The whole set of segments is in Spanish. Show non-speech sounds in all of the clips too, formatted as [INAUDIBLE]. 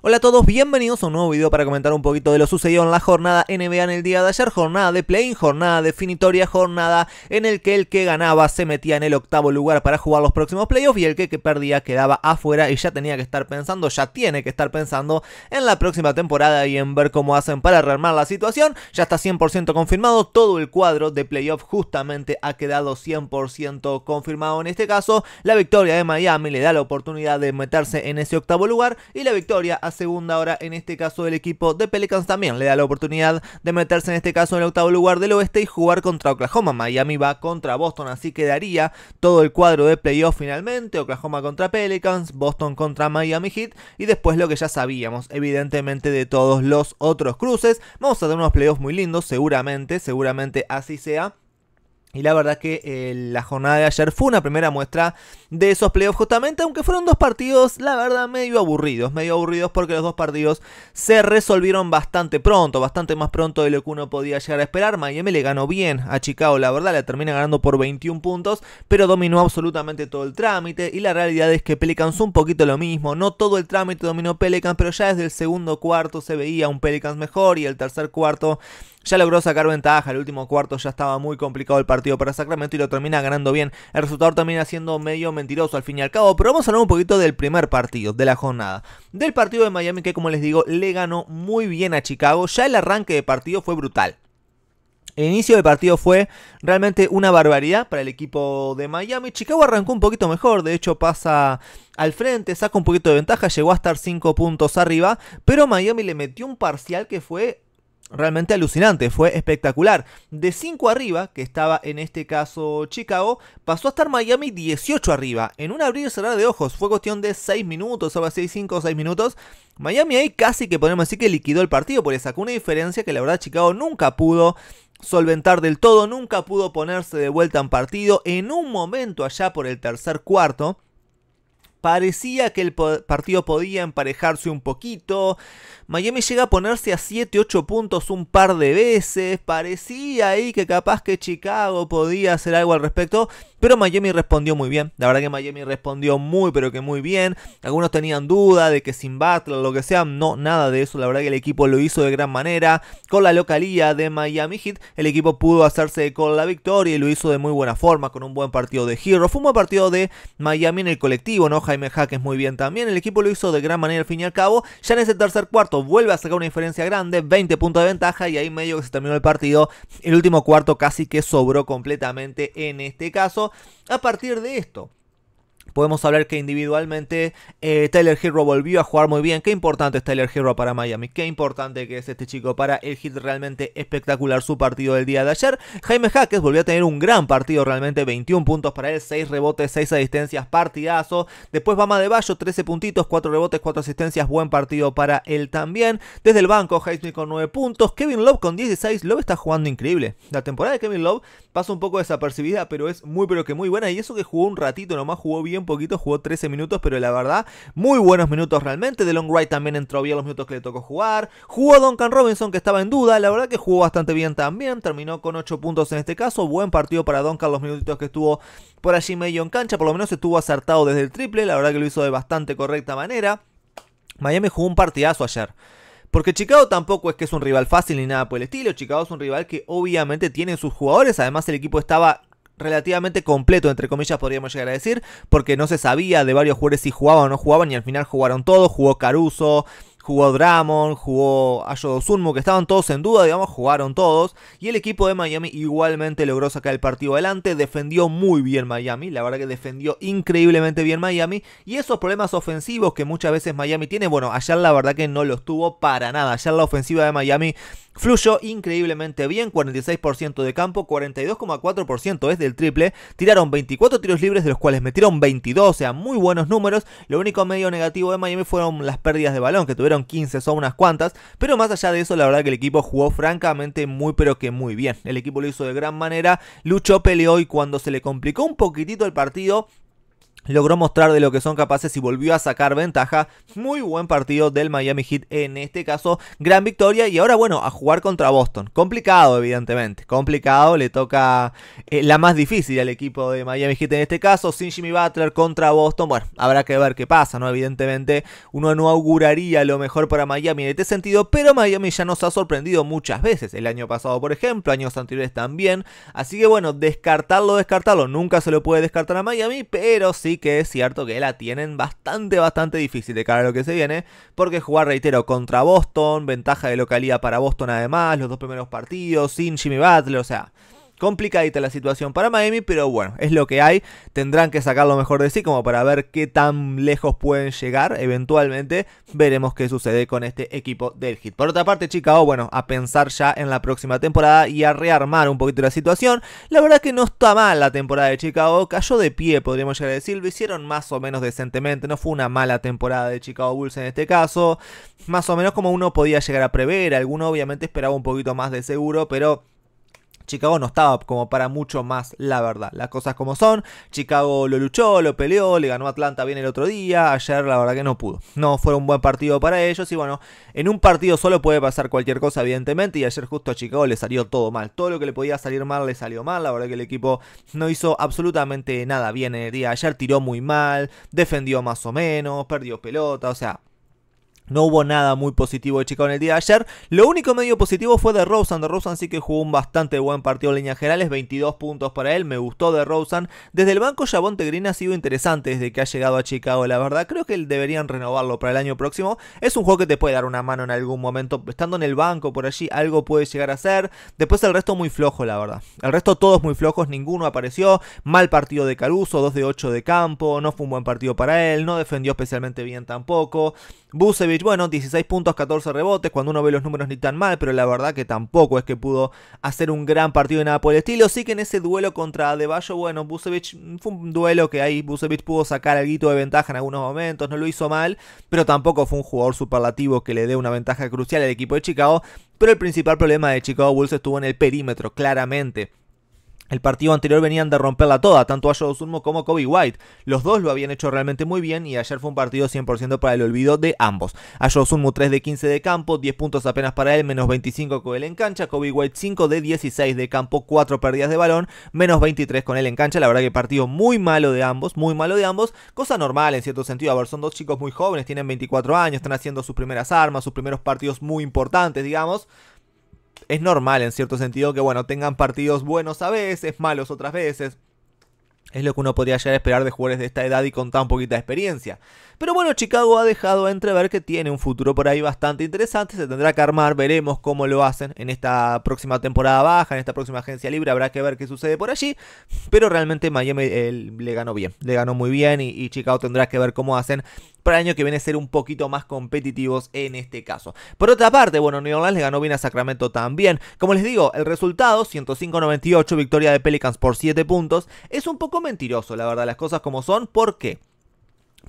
Hola a todos, bienvenidos a un nuevo video para comentar un poquito de lo sucedido en la jornada NBA en el día de ayer, jornada de play-in, jornada definitoria, jornada en el que el que ganaba se metía en el octavo lugar para jugar los próximos playoffs y el que, perdía quedaba afuera y ya tenía que estar pensando, ya tiene que estar pensando en la próxima temporada y en ver cómo hacen para rearmar la situación, ya está 100% confirmado, todo el cuadro de playoffs, justamente ha quedado 100% confirmado en este caso, la victoria de Miami le da la oportunidad de meterse en ese octavo lugar y la victoria a segunda hora. En este caso, el equipo de Pelicans también le da la oportunidad de meterse en este caso en el octavo lugar del oeste y jugar contra Oklahoma. Miami va contra Boston, así quedaría todo el cuadro de playoff finalmente. Oklahoma contra Pelicans, Boston contra Miami Heat y después lo que ya sabíamos, evidentemente, de todos los otros cruces. Vamos a tener unos playoffs muy lindos, seguramente, seguramente así sea. Y la verdad que eh, la jornada de ayer fue una primera muestra de esos playoffs justamente, aunque fueron dos partidos, la verdad, medio aburridos, medio aburridos porque los dos partidos se resolvieron bastante pronto, bastante más pronto de lo que uno podía llegar a esperar. Miami le ganó bien a Chicago, la verdad, le termina ganando por 21 puntos, pero dominó absolutamente todo el trámite y la realidad es que Pelicans un poquito lo mismo, no todo el trámite dominó Pelicans, pero ya desde el segundo cuarto se veía un Pelicans mejor y el tercer cuarto ya logró sacar ventaja, el último cuarto ya estaba muy complicado el partido para Sacramento y lo termina ganando bien. El resultado termina siendo medio mentiroso al fin y al cabo, pero vamos a hablar un poquito del primer partido de la jornada. Del partido de Miami que como les digo le ganó muy bien a Chicago, ya el arranque de partido fue brutal. El inicio del partido fue realmente una barbaridad para el equipo de Miami. Chicago arrancó un poquito mejor, de hecho pasa al frente, saca un poquito de ventaja, llegó a estar 5 puntos arriba, pero Miami le metió un parcial que fue realmente alucinante, fue espectacular. De 5 arriba, que estaba en este caso Chicago, pasó a estar Miami 18 arriba. En un abrir y cerrar de ojos, fue cuestión de 6 minutos, 5 o 6 minutos. Miami ahí casi que podemos decir que liquidó el partido, porque sacó una diferencia que la verdad Chicago nunca pudo solventar del todo, nunca pudo ponerse de vuelta en partido. En un momento allá por el tercer cuarto Parecía que el partido podía emparejarse un poquito. Miami llega a ponerse a 7, 8 puntos un par de veces. Parecía ahí que capaz que Chicago podía hacer algo al respecto. Pero Miami respondió muy bien. La verdad que Miami respondió muy, pero que muy bien. Algunos tenían duda de que sin battle o lo que sea. No, nada de eso. La verdad que el equipo lo hizo de gran manera. Con la localía de Miami Heat, el equipo pudo hacerse con la victoria y lo hizo de muy buena forma. Con un buen partido de Hero. Fue un buen partido de Miami en el colectivo, ¿no? Jaime Jaques muy bien también. El equipo lo hizo de gran manera al fin y al cabo. Ya en ese tercer cuarto vuelve a sacar una diferencia grande. 20 puntos de ventaja y ahí medio que se terminó el partido. El último cuarto casi que sobró completamente en este caso a partir de esto. Podemos hablar que individualmente Taylor eh, Tyler Hero volvió a jugar muy bien. Qué importante es Tyler Hero para Miami. Qué importante que es este chico para el hit. Realmente espectacular su partido del día de ayer. Jaime Jaques volvió a tener un gran partido. Realmente 21 puntos para él. 6 rebotes, 6 asistencias. Partidazo. Después Bama de Bayo. 13 puntitos, 4 rebotes, 4 asistencias. Buen partido para él también. Desde el banco, Jaime con 9 puntos. Kevin Love con 16. Love está jugando increíble. La temporada de Kevin Love pasa un poco desapercibida, pero es muy pero que muy buena. Y eso que jugó un ratito nomás, jugó bien poquito, jugó 13 minutos, pero la verdad, muy buenos minutos realmente. De Long Wright también entró bien los minutos que le tocó jugar. Jugó Duncan Robinson, que estaba en duda, la verdad que jugó bastante bien también. Terminó con 8 puntos en este caso. Buen partido para Duncan, los minutitos que estuvo por allí medio en cancha. Por lo menos estuvo acertado desde el triple, la verdad que lo hizo de bastante correcta manera. Miami jugó un partidazo ayer. Porque Chicago tampoco es que es un rival fácil ni nada por el estilo. Chicago es un rival que obviamente tiene sus jugadores. Además el equipo estaba relativamente completo, entre comillas podríamos llegar a decir, porque no se sabía de varios jugadores si jugaban o no jugaban y al final jugaron todos. Jugó Caruso, jugó Dramon, jugó Ayo que estaban todos en duda, digamos, jugaron todos. Y el equipo de Miami igualmente logró sacar el partido adelante, defendió muy bien Miami, la verdad que defendió increíblemente bien Miami. Y esos problemas ofensivos que muchas veces Miami tiene, bueno, ayer la verdad que no los tuvo para nada. Ayer la ofensiva de Miami Fluyó increíblemente bien, 46% de campo, 42,4% es del triple. Tiraron 24 tiros libres, de los cuales metieron 22, o sea, muy buenos números. Lo único medio negativo de Miami fueron las pérdidas de balón, que tuvieron 15, son unas cuantas. Pero más allá de eso, la verdad que el equipo jugó francamente muy, pero que muy bien. El equipo lo hizo de gran manera, luchó, peleó y cuando se le complicó un poquitito el partido, logró mostrar de lo que son capaces y volvió a sacar ventaja. Muy buen partido del Miami Heat en este caso, gran victoria y ahora bueno, a jugar contra Boston. Complicado evidentemente, complicado, le toca eh, la más difícil al equipo de Miami Heat en este caso, sin Jimmy Butler contra Boston. Bueno, habrá que ver qué pasa, ¿no? Evidentemente uno no auguraría lo mejor para Miami en este sentido, pero Miami ya nos ha sorprendido muchas veces, el año pasado por ejemplo, años anteriores también, así que bueno, descartarlo, descartarlo, nunca se lo puede descartar a Miami, pero sí que es cierto que la tienen bastante, bastante difícil de cara a lo que se viene, porque jugar, reitero, contra Boston, ventaja de localidad para Boston además, los dos primeros partidos, sin Jimmy Battle, o sea, complicadita la situación para Miami, pero bueno, es lo que hay. Tendrán que sacar lo mejor de sí como para ver qué tan lejos pueden llegar. Eventualmente veremos qué sucede con este equipo del Hit. Por otra parte, Chicago, bueno, a pensar ya en la próxima temporada y a rearmar un poquito la situación. La verdad que no está mal la temporada de Chicago, cayó de pie, podríamos llegar a decir, lo hicieron más o menos decentemente, no fue una mala temporada de Chicago Bulls en este caso, más o menos como uno podía llegar a prever, alguno obviamente esperaba un poquito más de seguro, pero Chicago no estaba como para mucho más, la verdad. Las cosas como son, Chicago lo luchó, lo peleó, le ganó Atlanta bien el otro día, ayer la verdad que no pudo. No fue un buen partido para ellos y bueno, en un partido solo puede pasar cualquier cosa evidentemente y ayer justo a Chicago le salió todo mal. Todo lo que le podía salir mal le salió mal, la verdad que el equipo no hizo absolutamente nada bien el día. Ayer tiró muy mal, defendió más o menos, perdió pelota, o sea, no hubo nada muy positivo de Chicago en el día de ayer. Lo único medio positivo fue de Rosen. De Rosen sí que jugó un bastante buen partido en líneas generales. 22 puntos para él. Me gustó de Rosen. Desde el banco, Jabón Green ha sido interesante desde que ha llegado a Chicago. La verdad, creo que deberían renovarlo para el año próximo. Es un juego que te puede dar una mano en algún momento. Estando en el banco, por allí, algo puede llegar a ser. Después el resto muy flojo, la verdad. El resto todos muy flojos. Ninguno apareció. Mal partido de Caruso. 2 de 8 de campo. No fue un buen partido para él. No defendió especialmente bien tampoco. Busevich bueno, 16 puntos, 14 rebotes, cuando uno ve los números ni tan mal, pero la verdad que tampoco es que pudo hacer un gran partido de nada por el estilo, sí que en ese duelo contra Adebayo, bueno, Bucevic fue un duelo que ahí Bucevic pudo sacar algo de ventaja en algunos momentos, no lo hizo mal, pero tampoco fue un jugador superlativo que le dé una ventaja crucial al equipo de Chicago, pero el principal problema de Chicago Bulls estuvo en el perímetro, claramente. El partido anterior venían de romperla toda, tanto Ayo como Kobe White. Los dos lo habían hecho realmente muy bien y ayer fue un partido 100% para el olvido de ambos. Ayo Sumo 3 de 15 de campo, 10 puntos apenas para él, menos 25 con él en cancha. Kobe White 5 de 16 de campo, 4 pérdidas de balón, menos 23 con él en cancha. La verdad que partido muy malo de ambos, muy malo de ambos. Cosa normal en cierto sentido. A ver, son dos chicos muy jóvenes, tienen 24 años, están haciendo sus primeras armas, sus primeros partidos muy importantes, digamos es normal en cierto sentido que, bueno, tengan partidos buenos a veces, malos otras veces. Es lo que uno podría llegar a esperar de jugadores de esta edad y con tan poquita experiencia. Pero bueno, Chicago ha dejado entrever que tiene un futuro por ahí bastante interesante, se tendrá que armar, veremos cómo lo hacen en esta próxima temporada baja, en esta próxima agencia libre, habrá que ver qué sucede por allí, pero realmente Miami le ganó bien, le ganó muy bien y, Chicago tendrá que ver cómo hacen para el año que viene ser un poquito más competitivos en este caso. Por otra parte, bueno, New Orleans le ganó bien a Sacramento también. Como les digo, el resultado, 105-98, victoria de Pelicans por 7 puntos, es un poco mentiroso, la verdad, las cosas como son. ¿Por qué?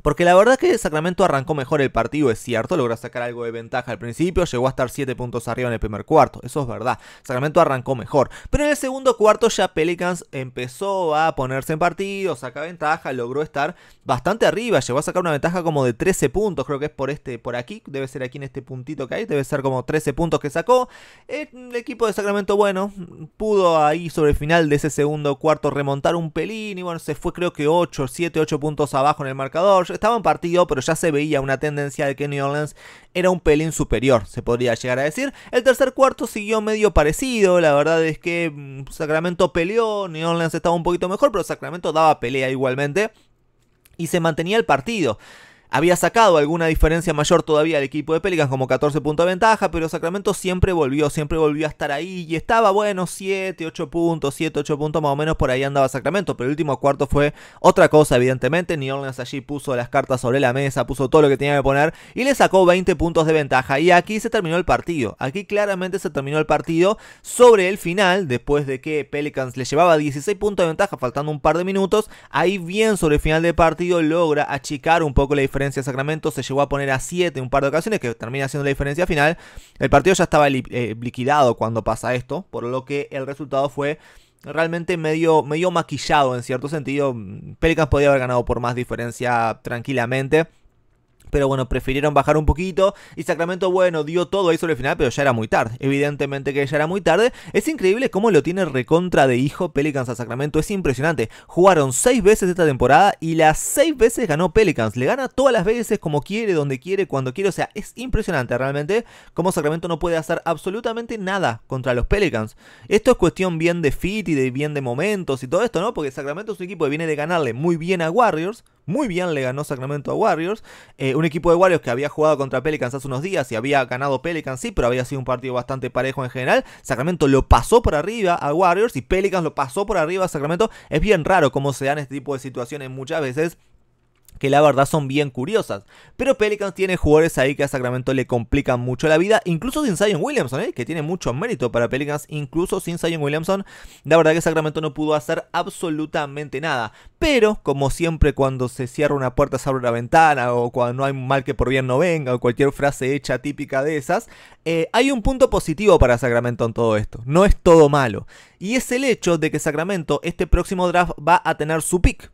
Porque la verdad es que Sacramento arrancó mejor el partido, es cierto, logró sacar algo de ventaja al principio, llegó a estar 7 puntos arriba en el primer cuarto, eso es verdad, Sacramento arrancó mejor. Pero en el segundo cuarto ya Pelicans empezó a ponerse en partido, saca ventaja, logró estar bastante arriba, llegó a sacar una ventaja como de 13 puntos, creo que es por este, por aquí, debe ser aquí en este puntito que hay, debe ser como 13 puntos que sacó. El equipo de Sacramento, bueno, pudo ahí sobre el final de ese segundo cuarto remontar un pelín y bueno, se fue creo que 8, 7, 8 puntos abajo en el marcador estaba en partido, pero ya se veía una tendencia de que New Orleans era un pelín superior, se podría llegar a decir. El tercer cuarto siguió medio parecido, la verdad es que mm, Sacramento peleó, New Orleans estaba un poquito mejor, pero Sacramento daba pelea igualmente y se mantenía el partido había sacado alguna diferencia mayor todavía al equipo de Pelicans, como 14 puntos de ventaja, pero Sacramento siempre volvió, siempre volvió a estar ahí y estaba, bueno, 7, 8 puntos, 7, 8 puntos más o menos por ahí andaba Sacramento, pero el último cuarto fue otra cosa, evidentemente. New Orleans allí puso las cartas sobre la mesa, puso todo lo que tenía que poner y le sacó 20 puntos de ventaja. Y aquí se terminó el partido, aquí claramente se terminó el partido sobre el final, después de que Pelicans le llevaba 16 puntos de ventaja, faltando un par de minutos, ahí bien sobre el final del partido logra achicar un poco la diferencia diferencia de Sacramento, se llegó a poner a 7 un par de ocasiones, que termina siendo la diferencia final. El partido ya estaba eh, liquidado cuando pasa esto, por lo que el resultado fue realmente medio, medio maquillado en cierto sentido. Mm, Pelicans podía haber ganado por más diferencia tranquilamente. Pero bueno, prefirieron bajar un poquito. Y Sacramento, bueno, dio todo ahí sobre el final, pero ya era muy tarde. Evidentemente que ya era muy tarde. Es increíble cómo lo tiene recontra de hijo Pelicans a Sacramento. Es impresionante. Jugaron seis veces esta temporada y las seis veces ganó Pelicans. Le gana todas las veces como quiere, donde quiere, cuando quiere. O sea, es impresionante realmente cómo Sacramento no puede hacer absolutamente nada contra los Pelicans. Esto es cuestión bien de fit y de bien de momentos y todo esto, ¿no? Porque Sacramento es un equipo que viene de ganarle muy bien a Warriors muy bien le ganó Sacramento a Warriors. Eh, un equipo de Warriors que había jugado contra Pelicans hace unos días y había ganado Pelicans, sí, pero había sido un partido bastante parejo en general. Sacramento lo pasó por arriba a Warriors y Pelicans lo pasó por arriba a Sacramento. Es bien raro cómo se dan este tipo de situaciones muchas veces que la verdad son bien curiosas. Pero Pelicans tiene jugadores ahí que a Sacramento le complican mucho la vida, incluso sin Zion Williamson, ¿eh? que tiene mucho mérito para Pelicans, incluso sin Zion Williamson. La verdad que Sacramento no pudo hacer absolutamente nada. Pero, como siempre, cuando se cierra una puerta se abre una ventana, o cuando no hay mal que por bien no venga, o cualquier frase hecha típica de esas, eh, hay un punto positivo para Sacramento en todo esto. No es todo malo. Y es el hecho de que Sacramento este próximo draft va a tener su pick.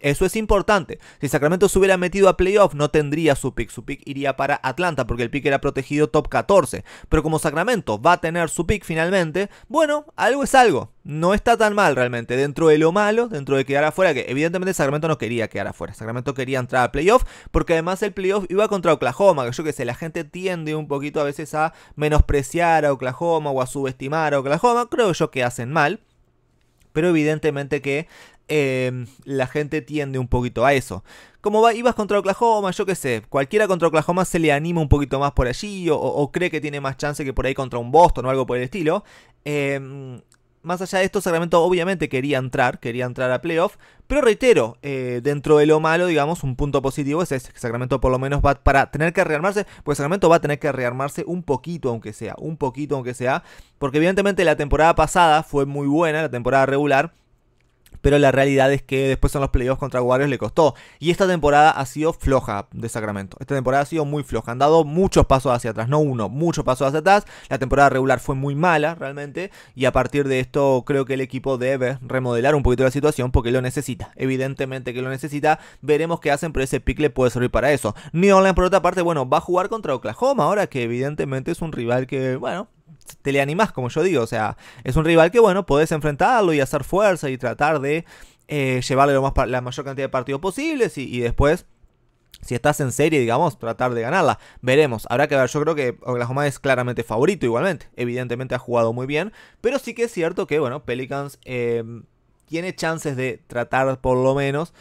Eso es importante. Si Sacramento se hubiera metido a playoff, no tendría su pick. Su pick iría para Atlanta porque el pick era protegido top 14. Pero como Sacramento va a tener su pick finalmente, bueno, algo es algo. No está tan mal realmente. Dentro de lo malo, dentro de quedar afuera, que evidentemente Sacramento no quería quedar afuera. Sacramento quería entrar a playoff porque además el playoff iba contra Oklahoma. Que yo que sé, la gente tiende un poquito a veces a menospreciar a Oklahoma o a subestimar a Oklahoma. Creo yo que hacen mal pero evidentemente que Em, la gente tiende un poquito a eso. Como va, ibas contra Oklahoma, yo qué sé, cualquiera contra Oklahoma se le anima un poquito más por allí o, cree que tiene más chance que por ahí contra un Boston o algo por el estilo. Em, más allá de esto, Sacramento obviamente quería entrar, quería entrar a playoff, pero reitero, eh, dentro de lo malo, digamos, un punto positivo es que Sacramento por lo menos va para tener que rearmarse, pues Sacramento va a tener que rearmarse un poquito aunque sea, un poquito aunque sea, porque evidentemente la temporada pasada fue muy buena, la temporada regular, pero la realidad es que después en los playoffs contra Warriors le costó. Y esta temporada ha sido floja de Sacramento. Esta temporada ha sido muy floja. Han dado muchos pasos hacia atrás, no uno, muchos pasos hacia atrás. La temporada regular fue muy mala realmente. Y a partir de esto creo que el equipo debe remodelar un poquito la situación porque lo necesita. Evidentemente que lo necesita. Veremos qué hacen, pero ese pick le puede servir para eso. New Orleans, por otra parte, bueno, va a jugar contra Oklahoma ahora que evidentemente es un rival que, bueno, te le animás, como yo digo. O sea, es un rival que, bueno, podés enfrentarlo y hacer fuerza y tratar de eh, llevarle la mayor cantidad de partidos posibles y, después si estás en serie, digamos, tratar de ganarla. Veremos, habrá que ver. Yo creo que Oklahoma es claramente favorito igualmente. Evidentemente ha jugado muy bien, pero sí que es cierto que, bueno, Pelicans eh, tiene chances de tratar por lo menos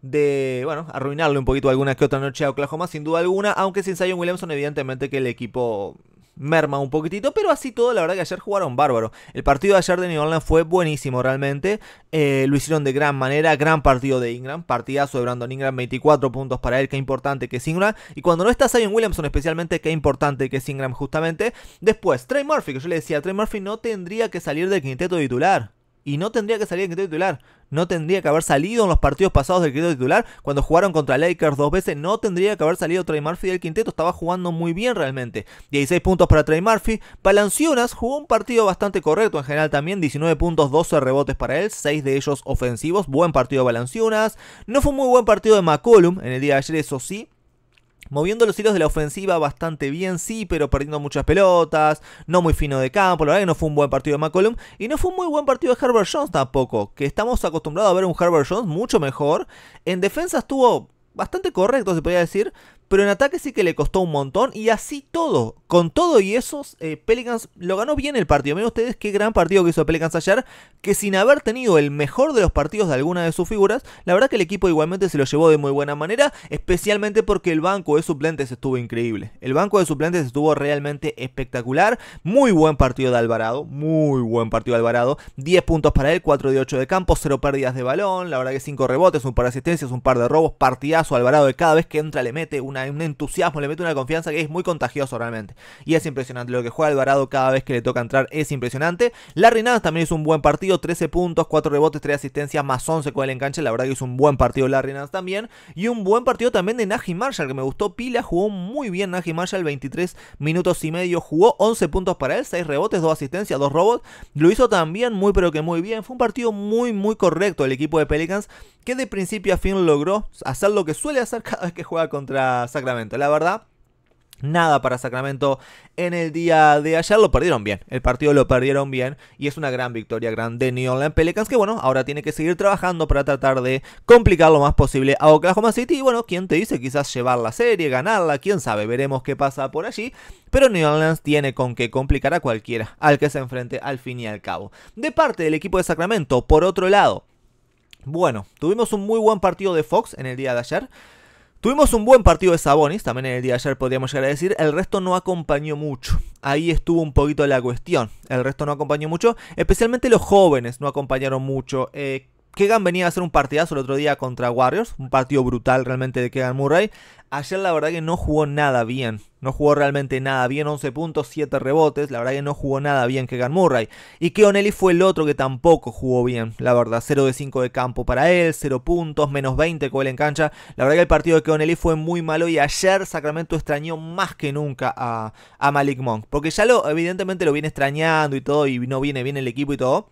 de, bueno, arruinarle un poquito alguna que otra noche a Oklahoma, sin duda alguna, aunque sin Zion Williamson, evidentemente que el equipo merma un poquitito, pero así todo, la verdad que ayer jugaron bárbaro. El partido de ayer de New Orleans fue buenísimo realmente, eh, lo hicieron de gran manera, gran partido de Ingram, partidazo de Brandon Ingram, 24 puntos para él, qué importante que es Ingram, y cuando no está Zion Williamson especialmente, qué importante que es Ingram justamente. Después, Trey Murphy, que yo le decía, Trey Murphy no tendría que salir del quinteto titular. Y no tendría que salir en Quinteto titular. No tendría que haber salido en los partidos pasados del Quinteto titular. Cuando jugaron contra Lakers dos veces, no tendría que haber salido Trey Murphy del quinteto. Estaba jugando muy bien realmente. 16 puntos para Trey Murphy. Balanciunas jugó un partido bastante correcto en general también. 19 puntos, 12 rebotes para él. 6 de ellos ofensivos. Buen partido de No fue muy buen partido de McCollum en el día de ayer, eso sí. Moviendo los hilos de la ofensiva bastante bien, sí, pero perdiendo muchas pelotas, no muy fino de campo, la verdad que no fue un buen partido de McCollum y no fue un muy buen partido de Herbert Jones tampoco, que estamos acostumbrados a ver un Herbert Jones mucho mejor. En defensa estuvo bastante correcto, se podría decir, pero en ataque sí que le costó un montón y así todo. Con todo y eso, eh, Pelicans lo ganó bien el partido. Miren ustedes qué gran partido que hizo Pelicans ayer, que sin haber tenido el mejor de los partidos de alguna de sus figuras, la verdad que el equipo igualmente se lo llevó de muy buena manera, especialmente porque el banco de suplentes estuvo increíble. El banco de suplentes estuvo realmente espectacular. Muy buen partido de Alvarado, muy buen partido de Alvarado. 10 puntos para él, 4 de 8 de campo, 0 pérdidas de balón, la verdad que 5 rebotes, un par de asistencias, un par de robos, partidazo Alvarado de cada vez que entra le mete una un entusiasmo, le mete una confianza que es muy contagioso realmente. Y es impresionante lo que juega Alvarado cada vez que le toca entrar, es impresionante. Larry Nance también hizo un buen partido, 13 puntos, 4 rebotes, 3 asistencias, más 11 con el enganche. La verdad que hizo un buen partido Larry Nance también. Y un buen partido también de Naji Marshall, que me gustó pila, jugó muy bien Najee Marshall, 23 minutos y medio, jugó 11 puntos para él, 6 rebotes, 2 asistencias, 2 robots. Lo hizo también muy pero que muy bien. Fue un partido muy muy correcto el equipo de Pelicans, que de principio a fin logró hacer lo que suele hacer [LAUGHS] cada vez que juega contra Sacramento. La verdad, nada para Sacramento en el día de ayer. Lo perdieron bien. El partido lo perdieron bien. Y es una gran victoria grande de New Orleans Pelicans. Que bueno, ahora tiene que seguir trabajando para tratar de complicar lo más posible a Oklahoma City. Y bueno, ¿quién te dice? Quizás llevar la serie, ganarla. Quién sabe. Veremos qué pasa por allí. Pero New Orleans tiene con que complicar a cualquiera al que se enfrente al fin y al cabo. De parte del equipo de Sacramento, por otro lado. Bueno, tuvimos un muy buen partido de Fox en el día de ayer. Tuvimos un buen partido de Sabonis, también en el día de ayer podríamos llegar a decir, el resto no acompañó mucho. Ahí estuvo un poquito la cuestión. El resto no acompañó mucho, especialmente los jóvenes no acompañaron mucho. Eh, Kegan venía a hacer un partidazo el otro día contra Warriors, un partido brutal realmente de Kegan Murray. Ayer la verdad que no jugó nada bien, no jugó realmente nada bien, 11 puntos, 7 rebotes, la verdad que no jugó nada bien Kegan Murray. Y Keonelli fue el otro que tampoco jugó bien, la verdad, 0 de 5 de campo para él, 0 puntos, menos 20 con él en cancha. La verdad que el partido de Keonelli fue muy malo y ayer Sacramento extrañó más que nunca a, a Malik Monk, porque ya lo evidentemente lo viene extrañando y todo y no viene bien el equipo y todo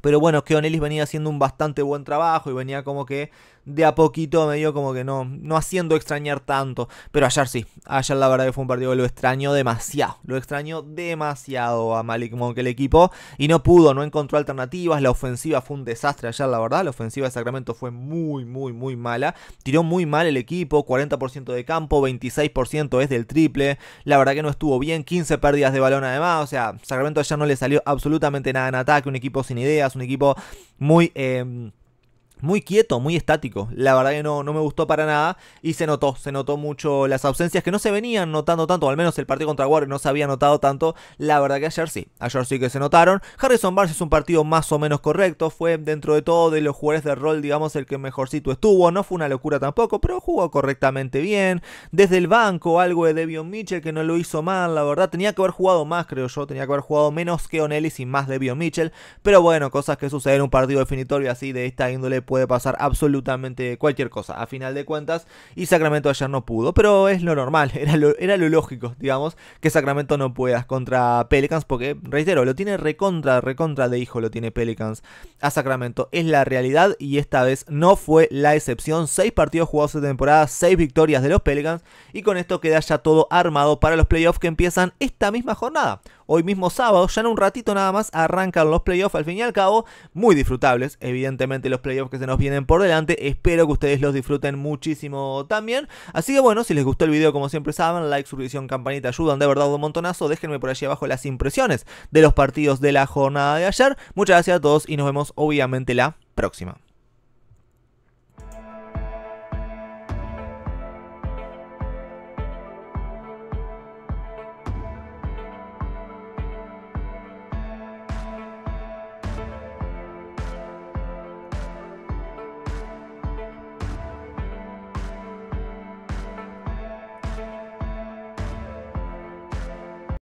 pero bueno, que venía haciendo un bastante buen trabajo y venía como que de a poquito medio como que no, no haciendo extrañar tanto. Pero ayer sí, ayer la verdad que fue un partido que lo extrañó demasiado. Lo extrañó demasiado a Malik Monk el equipo y no pudo, no encontró alternativas. La ofensiva fue un desastre ayer, la verdad. La ofensiva de Sacramento fue muy, muy, muy mala. Tiró muy mal el equipo, 40% de campo, 26% es del triple. La verdad que no estuvo bien, 15 pérdidas de balón además. O sea, Sacramento ayer no le salió absolutamente nada en ataque. Un equipo sin ideas, un equipo muy... Em, muy quieto, muy estático. La verdad que no, no me gustó para nada y se notó, se notó mucho las ausencias que no se venían notando tanto, o al menos el partido contra Warren no se había notado tanto. La verdad que ayer sí, ayer sí que se notaron. Harrison Barnes es un partido más o menos correcto, fue dentro de todo de los jugadores de rol, digamos, el que mejorcito estuvo, no fue una locura tampoco, pero jugó correctamente bien. Desde el banco, algo de Devion Mitchell que no lo hizo mal, la verdad, tenía que haber jugado más, creo yo, tenía que haber jugado menos que O'Neill y sin más Devion Mitchell, pero bueno, cosas que suceden en un partido definitorio así de esta índole puede pasar absolutamente cualquier cosa a final de cuentas. Y Sacramento ayer no pudo, pero es lo normal, [LAUGHS] era lo, era lo lógico, digamos, que Sacramento no pueda contra Pelicans, porque, reitero, lo tiene recontra, recontra de hijo, lo tiene Pelicans a Sacramento. Es la realidad y esta vez no fue la excepción. Seis partidos jugados de temporada, seis victorias de los Pelicans y con esto queda ya todo armado para los playoffs que empiezan esta misma jornada hoy mismo sábado, ya en un ratito nada más arrancan los playoffs, al fin y al cabo, muy disfrutables, evidentemente los playoffs que se nos vienen por delante, espero que ustedes los disfruten muchísimo también, así que bueno, si les gustó el video como siempre saben, like, suscripción, campanita, ayudan de verdad un montonazo, déjenme por allí abajo las impresiones de los partidos de la jornada de ayer, muchas gracias a todos y nos vemos obviamente la próxima.